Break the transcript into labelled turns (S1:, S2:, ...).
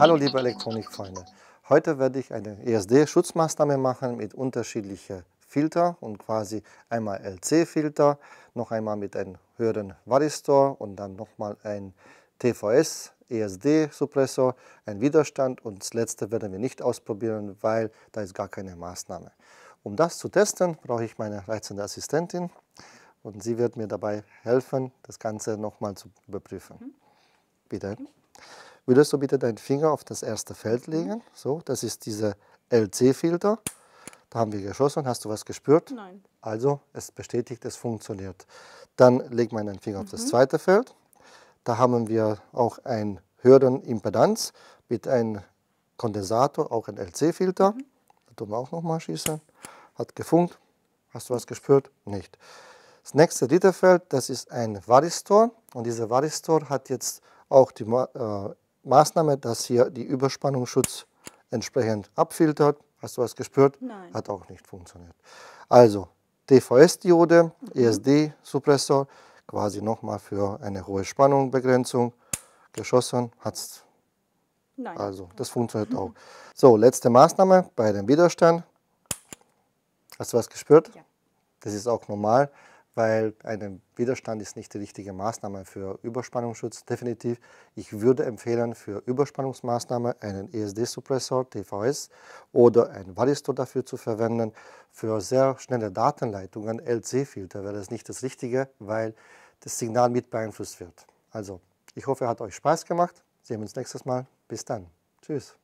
S1: Hallo liebe Elektronikfreunde, heute werde ich eine ESD-Schutzmaßnahme machen mit unterschiedlichen Filter und quasi einmal LC-Filter, noch einmal mit einem höheren Varistor und dann nochmal ein TVS ESD-Suppressor, ein Widerstand und das letzte werden wir nicht ausprobieren, weil da ist gar keine Maßnahme. Um das zu testen, brauche ich meine reizende Assistentin und sie wird mir dabei helfen, das Ganze nochmal zu überprüfen. Mhm. Bitte. Mhm. Würdest du bitte deinen Finger auf das erste Feld mhm. legen? So, das ist dieser LC-Filter. Da haben wir geschossen. Hast du was gespürt? Nein. Also, es bestätigt, es funktioniert. Dann legt man den Finger mhm. auf das mhm. zweite Feld. Da haben wir auch einen höheren Impedanz mit einem Kondensator, auch ein LC-Filter. Mhm. Da tun wir auch nochmal schießen. Hat gefunkt. Hast du was gespürt? Nicht. Das nächste dritte Feld, das ist ein Varistor. Und dieser Varistor hat jetzt auch die äh, Maßnahme, dass hier die Überspannungsschutz entsprechend abfiltert. Hast du was gespürt? Nein. Hat auch nicht funktioniert. Also DVS-Diode, mhm. ESD-Suppressor, quasi nochmal für eine hohe Spannungbegrenzung geschossen. hat es. Nein. Also das funktioniert mhm. auch. So, letzte Maßnahme bei dem Widerstand. Hast du was gespürt? Ja. Das ist auch normal weil ein Widerstand ist nicht die richtige Maßnahme für Überspannungsschutz, definitiv. Ich würde empfehlen, für Überspannungsmaßnahme einen ESD-Suppressor, TVS, oder ein Varistor dafür zu verwenden. Für sehr schnelle Datenleitungen, LC-Filter, wäre das nicht das Richtige, weil das Signal mit beeinflusst wird. Also, ich hoffe, es hat euch Spaß gemacht. Sehen wir uns nächstes Mal. Bis dann. Tschüss.